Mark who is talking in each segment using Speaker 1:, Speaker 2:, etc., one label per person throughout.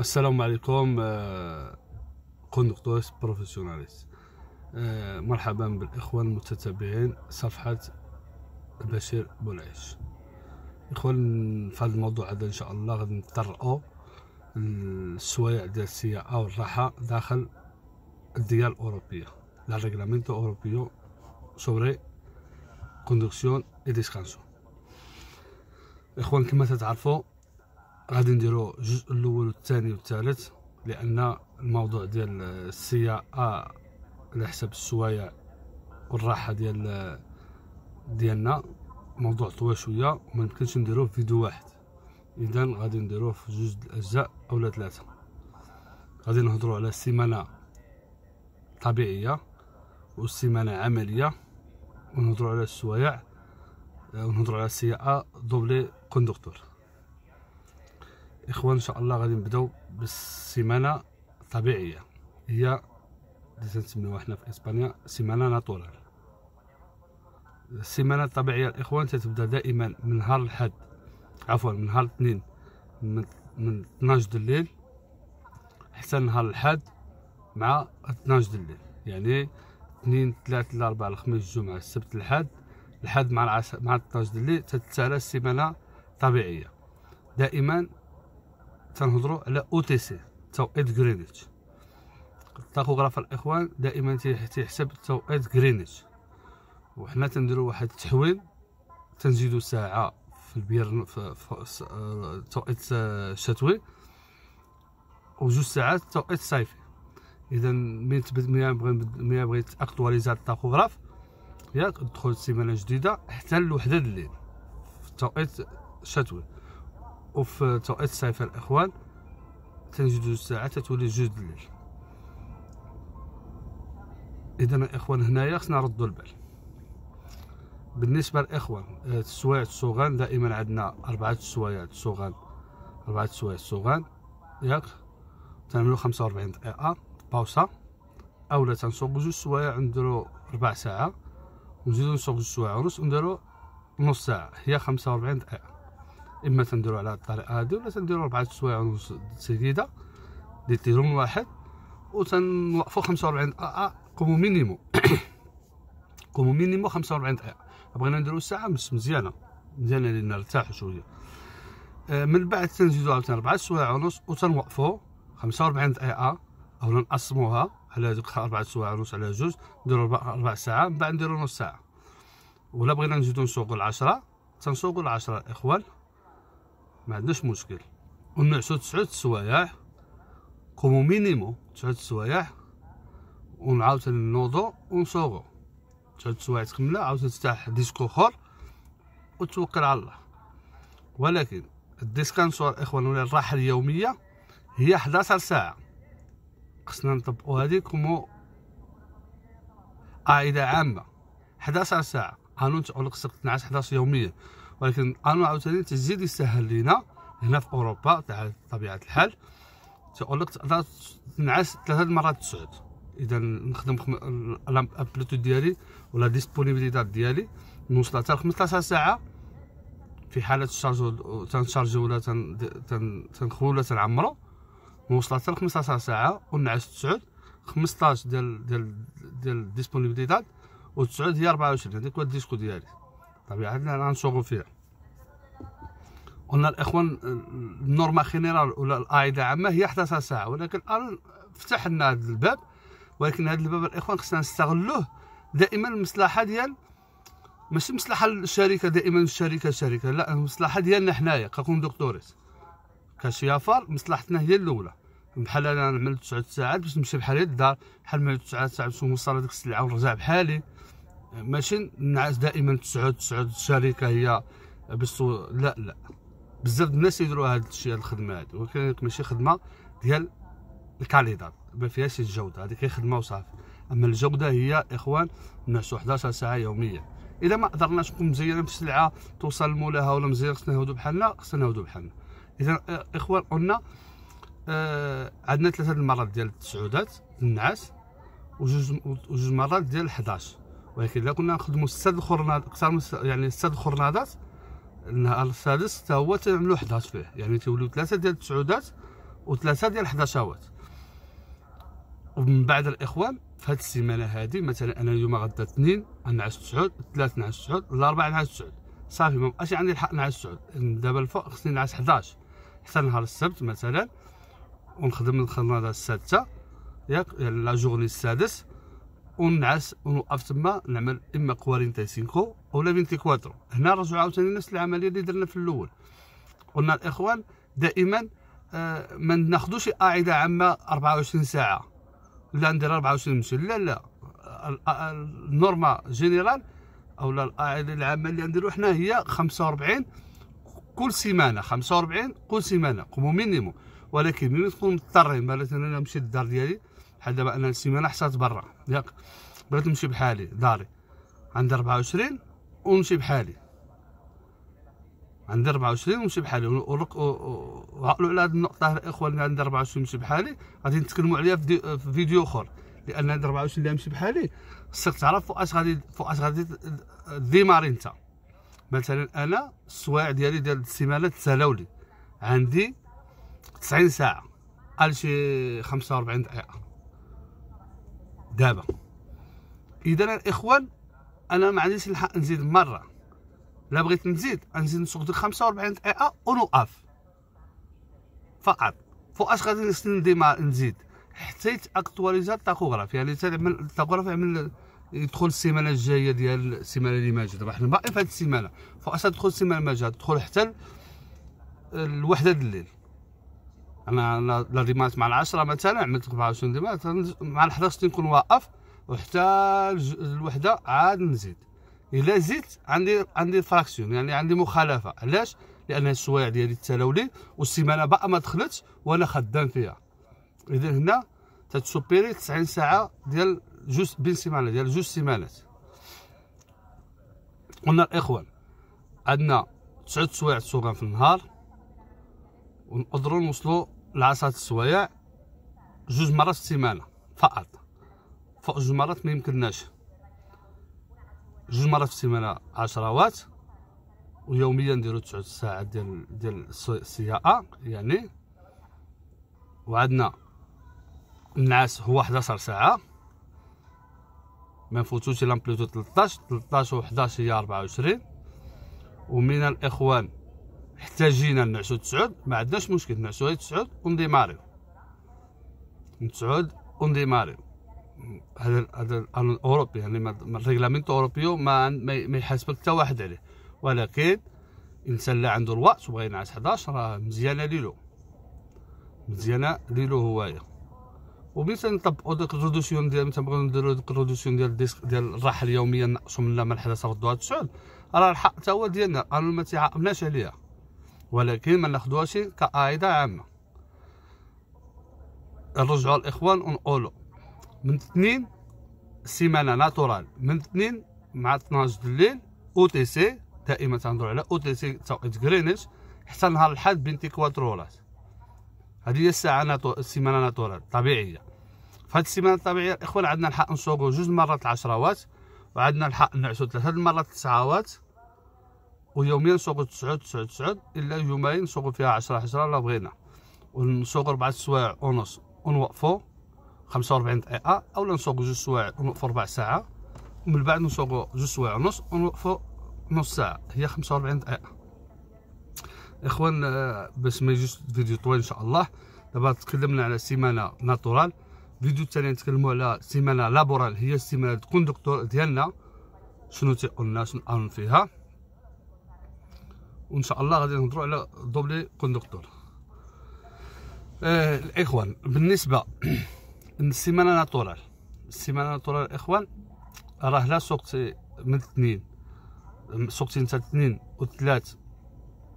Speaker 1: السلام عليكم آه، كوندكتورس بروفيسيوناليس آه، مرحبا بالاخوان المتتبعين صفحه بشير بولعيش اخوان في هذا الموضوع هذا ان شاء الله غادي نطرقوا السوايع ديال السياحه والراحه داخل الديار الاوروبيه لا ريغلامينتو اوروبيو سوري كوندكسيون اي ديسكانسو اخوان كما تتعرفوا غادي نديرو الجزء الاول والثاني والثالث لان الموضوع ديال السياقه على حساب السوايع والراحه ديال ديالنا موضوع طويل شويه وما يمكنش نديروه في فيديو واحد اذا غادي نديروه في جوج الاجزاء اولا ثلاثه غادي نهضروا على السيمانه طبيعيه والسيمانه عمليه ونهضروا على السوايع ونهضروا على السياقه دوبلي كوندكتور الاخوان ان شاء الله غادي نبداو بالسيمانه الطبيعيه هي اللي تنسميوها حنا في اسبانيا سيمانه ناتورال السيمانه الطبيعيه الاخوان تتبدا دائما من نهار الحد عفوا من نهار الاثنين من, من 12 الليل حتى نهار الحد مع 12 الليل يعني 2 3 4 5 الجمعة السبت الحد الحد مع العشاء مع 12 الليل تتسالى السيمانة طبيعية دائما تنهضروا على او تي سي توقيت غرينتش التاكوغراف الاخوان دائما تيحسب توقيت غرينتش وحنا تنديروا واحد التحويل تنزيدوا ساعه في البير في, في توقيت الشتوي وجوج ساعات توقيت الصيفي اذا من تبدا من بغي من بغيت اكطواليزا التاكوغراف ياك تدخل سيمانه جديده حتى الوحده الليل في توقيت الشتوي وفي توقيت الصيف الاخوان تنجدوا الساعه تتولي جوج الليل اذا الاخوان هنايا خصنا نردو البال بالنسبه للاخوان السوايع آه، الصغان دائما عندنا اربعه السوايع الصغان اربعه السوايع الصغان ياك تنعملو 45 دقيقه باوصه اولا تنصوبو جوج سوايع نديرو ربع ساعه ونزيدو نصوب جوج سوايع ونص ونديرو نص ساعه هي 45 دقيقه اما تنديرو على الطريق هادي ولا تنديرو ربعة سوايع ونص سديده ديال تيرون واحد و تنوقفو خمسة وربعين دقيقه آه، قومو مينيمو قومو مينيمو خمسة وربعين دقيقه بغينا نديرو ساعه ونص مزيانه مزيانه لينا نرتاحو شويه آه، من بعد تنزيدو عاوتاني ربعة سوايع ونص و تنوقفو خمسة وربعين دقيقه آه، اولا نقسموها على هذوك ربعة سوايع ونص على جوج نديرو ربع ساعه من بعد نديرو نص ساعه ولا بغينا نزيدو نسوقو العشرة تنسوقو العشرة الاخوان ما عندناش مشكل ونعسو تسعود السوايع قومو مينيمو تسعود السوايع تاني نوضو ونصوغو تسعود السوايع تكملة عاود تفتح ديسك اخر وتوكل على الله ولكن الديسكانسور اخوان ولا الراحه اليوميه هي 11 ساعه خصنا نطبقو هادي كومو قاعده عامه 11 ساعه قانون تعلق خصك تنعس 11 يوميا ولكن القانون عاوتاني تزيد يسهل لينا هنا في اوروبا تاع طبيعه الحال تقول لك تقدر تنعس ثلاثه المرات تسعود اذا نخدم خم... الابلوتو ديالي ولا ديسبونيبيليتي ديالي نوصل حتى 15 ساعه في حاله الشارجو تنشارجو ولا تن... تن... تنخو ولا تنعمرو نوصل حتى 15 ساعه ونعس تسعود 15 ديال ديال ديال ديسبونيبيليتي وتسعود هي 24 هذيك هو الديسكو ديالي طبيعتنا الان شغل فيها قلنا الاخوان النورما خينيرال ولا القاعده عامه هي حتى ساعه ولكن الان فتح لنا هذا الباب ولكن هذا الباب الاخوان خصنا نستغلوه دائما المصلحه ديال ماشي مصلحه الشركة دائما الشركه شركه لا المصلحه ديالنا حنايا ككوندكتوريس كشيافار مصلحتنا هي الاولى بحال انا نعمل 9 ساعات باش نمشي بحالي للدار بحال ما 9 ساعات باش نوصل هذيك السلعه ونرجع بحالي ماشي نعس دائما تسعود تسعود الشركه هي باش لا لا بزاف الناس يديروا هذا الشيء الخدمه هذه ولكن ماشي خدمه ديال الكاليدار ما فيهاش الجوده هذيك خدمه وصافي اما الجوده هي اخوان نعسوا 11 ساعه يوميا اذا ما قدرناش نكون مزينين بسلعه توصل مولاها ولا مزيان خصنا نهودو بحالنا خصنا نهودو بحالنا اذا آه، اخوان قلنا آه عندنا ثلاثه المرات ديال التسعودات النعاس وجوج وجوج مرات ديال 11 ولكن اذا كنا نخدموا ست الخرناط اكثر من يعني ست الخرناطات النهار السادس حتى هو تنعملوا 11 فيه يعني تيوليو ثلاثه ديال التسعودات وثلاثه ديال الحداشاوات ومن بعد الاخوان في هذه السيمانه هذه مثلا انا اليوم غدا اثنين نعس تسعود ثلاث نعس تسعود الاربعه نعس تسعود صافي ما بقاش عندي الحق نعس تسعود دابا الفوق خصني نعس 11 حتى نهار السبت مثلا ونخدم الخرناطه السادسه ياك يعني لا جورني السادس ونعس ونوقف تما نعمل اما 45 ولا 24 هنا نرجعو عاوتاني نفس العمليه اللي درنا في الاول قلنا الاخوان دائما آه، ما ناخذوش قاعده عامه 24 ساعه لا ندير 24 نمشي لا لا النورما جينيرال او القاعده العامه اللي نديرو حنا هي 45 كل سيمانه 45 كل سيمانه قومو مينيموم ولكن ملي تكون مضطرين مثلا انا مشيت للدار ديالي بحال دابا انا السيمانه حصلت برا ياك بغيت نمشي بحالي داري عندي 24 ونمشي بحالي عندي 24 ونمشي بحالي وعقلوا على هذه النقطه الاخوان اللي عندي 24 نمشي بحالي غادي نتكلموا عليها في, في فيديو اخر لان هاد 24 اللي غنمشي بحالي خصك تعرف فوقاش غادي فوقاش غادي ديماري انت مثلا انا السوايع ديالي ديال السيمانه تسالاولي عندي 90 ساعه قال شي 45 دقيقه دابا اذا الاخوان انا ما عنديش الحق نزيد مره لا بغيت نزيد نزيد نسوق ديك 45 دقيقه ونوقف فقط فاش غادي نديما نزيد حتى يتاكتواليزا التاكوغراف يعني من التاكوغراف يعمل يدخل السيمانه الجايه ديال السيمانه اللي ماجد دابا حنا باقي في هذه السيمانه فاش تدخل السيمانه الماجيه تدخل حتى الوحده الليل انا لاريمات مع العشره مثلا عملت 24 ديما مع ال 11 نكون واقف وحتى الوحده عاد نزيد الا زدت عندي عندي فراكسيون يعني عندي مخالفه علاش لان السوايع ديالي التلاولي والسيمانه باقا ما دخلتش وانا خدام فيها اذا هنا تتسوبيري 90 ساعه ديال جوج بين سيمانه ديال جوج سيمانات قلنا الاخوان عندنا 9 سوايع صغار في النهار ونقدروا نوصلوا العصا السوايع جوج مرات في السيمانه فقط فوق جوج مرات ما يمكنناش جوج مرات في السيمانه عشرات ويوميا نديرو تسعود ساعات ديال ديال السياقه يعني وعندنا النعاس هو 11 ساعه ما نفوتوش لامبليتو 13 13 و 11 هي 24 ومن الاخوان احتاجينا نعسو تسعود ما عندناش مشكل نعسو هاي تسعود ونديماريو تسعود ونديماريو هذا هذا الاوروبي يعني الريغلامنت الاوروبي ما ما يحاسبك حتى واحد عليه ولكن الانسان اللي عنده الوقت وبغى ينعس 11 راه مزيانه ليلو مزيانه ليلو هوايا ومثلا نطبقوا دوك الريدوسيون ديال مثلا بغيو نديرو دوك الريدوسيون ديال الديسك ديال الراحه اليوميه نقصوا منها من 11 ردوها 9 راه الحق حتى هو ديالنا القانون ما تيعاقبناش عليها ولكن ما ناخذوهاش كقاعدة عامة نرجعو الإخوان ونقولوا من اثنين سيمانة ناتورال من اثنين مع 12 الليل او تي سي دائما تنهضروا على او تي سي توقيت غرينيش حتى نهار الحد بين تيكواترولات هذه هي الساعة ناتو... السيمانة ناتورال طبيعية فهاد السيمانة الطبيعية الإخوان عندنا الحق نسوقو جوج مرات العشراوات وعندنا الحق نعسو ثلاثة المرات التسعاوات ويوميا سوق تسعود تسعود تسعود الا يومين سوق فيها عشرة عشرة الا بغينا ونسوق ربعة سوايع ونص ونوقفو خمسة وربعين دقيقة اولا نسوق جوج سوايع ونوقفو ربع ساعة ومن بعد نسوقو جوج سوايع ونص ونوقفو نص ساعة هي خمسة وربعين دقيقة اخوان آه، باش ما يجيش فيديو طويل ان شاء الله دابا تكلمنا على سيمانة ناتورال فيديو التاني نتكلمو على سيمانة لابورال هي السيمانة كوندكتور ديالنا شنو تيقولنا شنو فيها وان شاء الله غادي نهضروا على دوبلي كوندكتور آه الاخوان بالنسبه للسيمانه ناتورال السيمانه ناتورال الاخوان راه لا سوقتي من الاثنين سوقتي نتا الاثنين والثلاث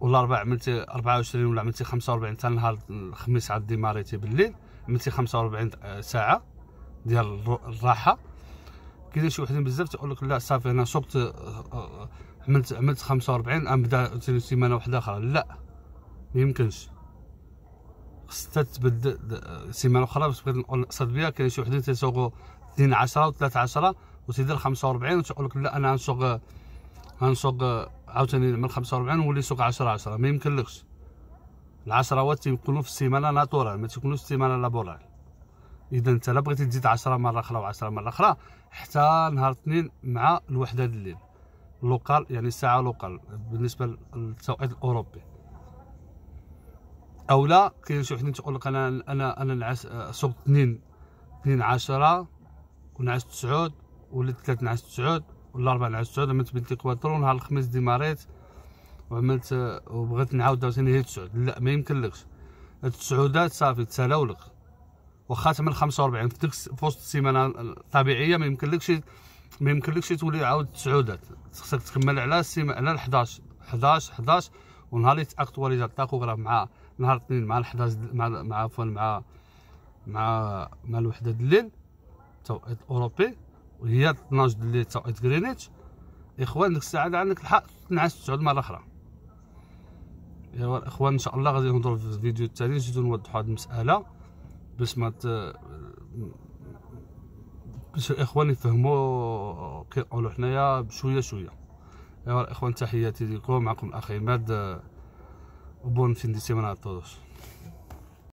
Speaker 1: والاربع عملتي 24 ولا عملتي 45 حتى نهار الخميس عاد ديماريتي بالليل عملتي 45 آه، ساعه ديال الراحه كاين شي وحدين بزاف تقول لك لا صافي انا سوقت آه، آه، عملت عملت 45 ام بدا سيمانه واحده اخرى لا ما يمكنش خصك تبدل سيمانه اخرى باش بغيت نقصد بها كاين شي وحدين تيسوقوا 2 10 و 3 10 وتيدير 45 وتقول لك لا انا غنسوق غنسوق عاوتاني نعمل 45 ونولي سوق 10 10 ما يمكنلكش العشروات تيكونوا في السيمانه ناتورال ما تيكونوش في السيمانه لابورال اذا انت لا بغيتي تزيد 10 مره اخرى و10 مره اخرى حتى نهار الاثنين مع الوحده الليل لوكال يعني ساعة لوكال بالنسبة للتوقيت الأوروبي أو لا كاين شي وحدين تقول لك أنا أنا أنا نعس صبت اثنين اثنين عشرة ونعس تسعود وليت ثلاث نعس تسعود ولا أربعة نعس تسعود عملت بنتي كواترو نهار الخميس ديماريت وعملت وبغيت نعاود عاوتاني هي تسعود لا ما يمكنلكش هاد التسعودات صافي تسالاولك واخا تعمل وربعين في وسط السيمانه الطبيعيه ما يمكنلكش ما يمكنلكش تولي عاود تسعودات خصك تكمل على سيما على 11 11 11 ونهار اللي تاكتواليزا الطاكوغراف مع نهار الاثنين مع 11 مع عفوا مع مع مع الوحده الليل توقيت اوروبي وهي 12 الليل توقيت غرينيتش اخوان ديك الساعه عندك الحق تنعس تسعود مره اخرى ايوا الاخوان ان شاء الله غادي نهضروا في الفيديو الثاني نزيدو نوضحوا هذه المساله باش ما باش الاخوان يفهموا كنقولوا حنايا بشويه شويه ايوا الاخوان تحياتي لكم معكم الاخ عماد وبون فين دي سيمانه نعطلوش